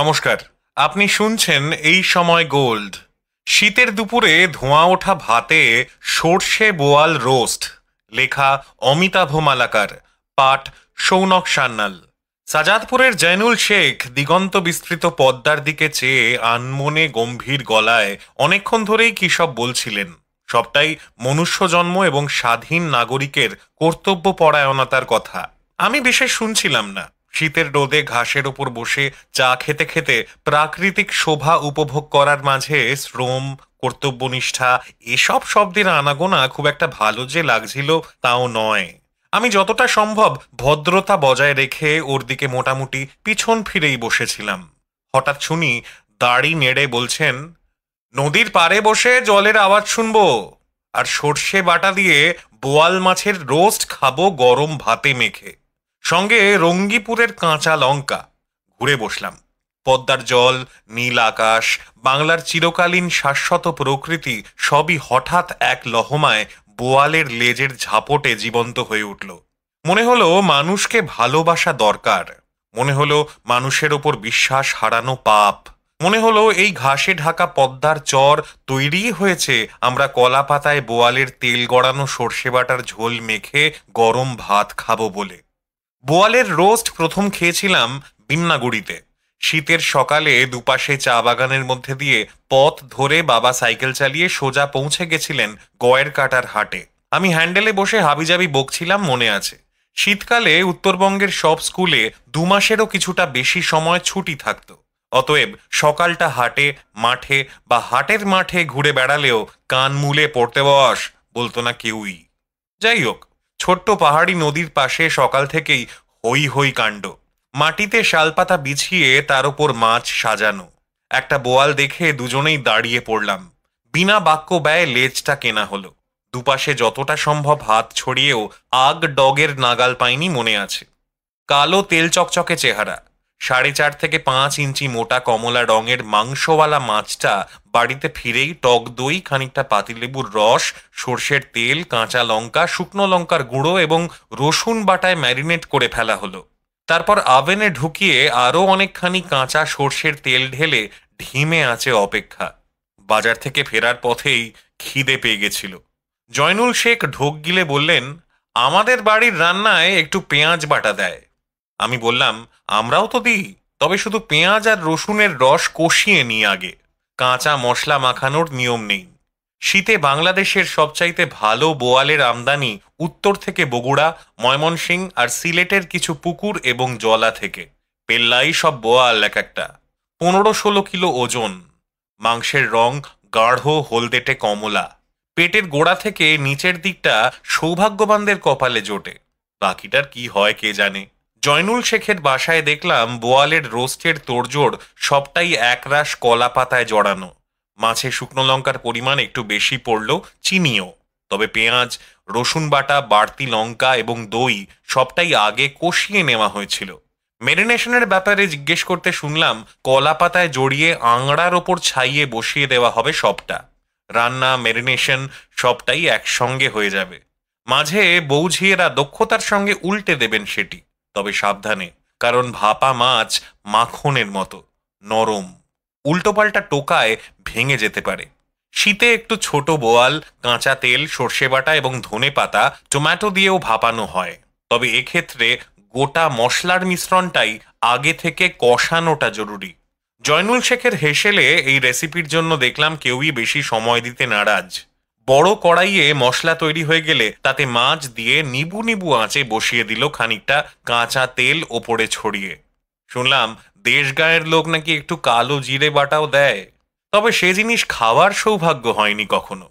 নমস্কার আপনি শুনছেন এই সময় গোল্ড শীতের দুপুরে ধোঁয়া ওঠা ভাতে সর্ষে বোয়াল রোস্ট লেখা অমিতাভ মালাকার পাঠ সৌনক সান্নাল সাজাদপুরের জয়নুল শেখ দিগন্ত বিস্তৃত পদ্মার দিকে চেয়ে আনমনে গম্ভীর গলায় অনেকক্ষণ ধরেই কী সব বলছিলেন সবটাই মনুষ্য জন্ম এবং স্বাধীন নাগরিকের কর্তব্য পরায়ণতার কথা আমি বিশেষ শুনছিলাম না শীতের রোদে ঘাসের ওপর বসে চা খেতে খেতে প্রাকৃতিক শোভা উপভোগ করার মাঝে শ্রম কর্তব্যনিষ্ঠা এসব শব্দের আনাগোনা খুব একটা ভালো যে লাগছিল তাও নয় আমি যতটা সম্ভব ভদ্রতা বজায় রেখে ওর দিকে মোটামুটি পিছন ফিরেই বসেছিলাম হঠাৎ শুনি দাড়ি নেড়ে বলছেন নদীর পাড়ে বসে জলের আওয়াজ শুনব আর সর্ষে বাটা দিয়ে বোয়াল মাছের রোস্ট খাবো গরম ভাতে মেখে সঙ্গে রঙ্গিপুরের কাঁচা লঙ্কা ঘুরে বসলাম পদ্মার জল নীল আকাশ বাংলার চিরকালীন শাশ্বত প্রকৃতি সবই হঠাৎ এক লহমায় বোয়ালের লেজের ঝাপটে জীবন্ত হয়ে উঠল মনে হলো মানুষকে ভালোবাসা দরকার মনে হলো মানুষের ওপর বিশ্বাস হারানো পাপ মনে হলো এই ঘাসে ঢাকা পদ্মার চর তৈরি হয়েছে আমরা কলাপাতায় বোয়ালের তেল গড়ানো সর্ষে বাটার ঝোল মেখে গরম ভাত খাবো বলে বোয়ালের রোস্ট প্রথম খেয়েছিলাম বিন্নাগুড়িতে শীতের সকালে দুপাশে চা বাগানের মধ্যে দিয়ে পথ ধরে বাবা সাইকেল চালিয়ে সোজা পৌঁছে গেছিলেন গয়ের কাটার হাটে আমি হ্যান্ডেলে বসে হাবিজাবি বকছিলাম মনে আছে শীতকালে উত্তরবঙ্গের সব স্কুলে দু মাসেরও কিছুটা বেশি সময় ছুটি থাকত অতএব সকালটা হাটে মাঠে বা হাটের মাঠে ঘুরে বেড়ালেও কান মুলে পড়তে বস বলতো না কেউই যাই হোক ছোট্ট পাহাড়ি নদীর পাশে সকাল থেকেই হই হই কাণ্ড মাটিতে শালপাতা বিছিয়ে তার ওপর মাছ সাজানো একটা বোয়াল দেখে দুজনেই দাঁড়িয়ে পড়লাম বিনা বাক্য ব্যয়ে লেজটা কেনা হলো দুপাশে যতটা সম্ভব হাত ছড়িয়েও আগ ডগের নাগাল পাইনি মনে আছে কালো তেল চকচকে চেহারা সাড়ে চার থেকে পাঁচ ইঞ্চি মোটা কমলা রঙের মাংসওয়ালা মাছটা বাড়িতে ফিরেই টক দই খানিকটা পাতিলেবুর রস সর্ষের তেল কাঁচা লঙ্কা শুকনো লঙ্কার গুঁড়ো এবং রসুন বাটায় ম্যারিনেট করে ফেলা হলো তারপর আভেনে ঢুকিয়ে আরও অনেকখানি কাঁচা সর্ষের তেল ঢেলে ঢিমে আছে অপেক্ষা বাজার থেকে ফেরার পথেই খিদে পেয়ে গেছিল জয়নুল শেখ ঢোক গিলে বললেন আমাদের বাড়ির রান্নায় একটু পেঁয়াজ বাটা দেয় আমি বললাম আমরাও তো দিই তবে শুধু পেঁয়াজ আর রসুনের রস কষিয়ে নিই আগে কাঁচা মশলা মাখানোর নিয়ম নেই শীতে বাংলাদেশের সবচাইতে ভালো বোয়ালের আমদানি উত্তর থেকে বগুড়া ময়মনসিং আর সিলেটের কিছু পুকুর এবং জলা থেকে পেল্লাই সব বোয়াল এক একটা পনেরো ষোলো কিলো ওজন মাংসের রং গাঢ় হলদেটে কমলা পেটের গোড়া থেকে নিচের দিকটা সৌভাগ্যবানদের কপালে জোটে বাকিটার কি হয় কে জানে জয়নুল শেখের বাসায় দেখলাম বোয়ালের রোস্টের তোড়জোড় সবটাই একরাশ কলা পাতায় জড়ানো মাছে শুকনো লঙ্কার পরিমাণ একটু বেশি পড়ল চিনিও তবে পেঁয়াজ রসুন বাটা বাড়তি লঙ্কা এবং দই সবটাই আগে কষিয়ে নেওয়া হয়েছিল মেরিনেশনের ব্যাপারে জিজ্ঞেস করতে শুনলাম কলা পাতায় জড়িয়ে আংড়ার ওপর ছাইয়ে বসিয়ে দেওয়া হবে সবটা রান্না মেরিনেশন সবটাই একসঙ্গে হয়ে যাবে মাঝে বৌঝিয়েরা দক্ষতার সঙ্গে উল্টে দেবেন সেটি তবে সাবধানে কারণ ভাপা মাছ মাখনের মতো নরম উল্টোপাল্টা টোকায় ভেঙে যেতে পারে শীতে একটু ছোট বোয়াল কাঁচা তেল সর্ষে বাটা এবং ধনে পাতা টোম্যাটো দিয়েও ভাপানো হয় তবে এক্ষেত্রে গোটা মশলার মিশ্রণটাই আগে থেকে কষানোটা জরুরি জয়নুল শেখের হেসেলে এই রেসিপির জন্য দেখলাম কেউই বেশি সময় দিতে নারাজ বড় কড়াইয়ে মশলা তৈরি হয়ে গেলে তাতে মাছ দিয়ে নিবু নিবু আঁচে বসিয়ে দিল খানিকটা কাঁচা তেল ওপরে ছড়িয়ে শুনলাম দেশগাঁয়ের লোক নাকি একটু কালো জিরে বাটাও দেয় তবে সে জিনিস খাওয়ার সৌভাগ্য হয়নি কখনো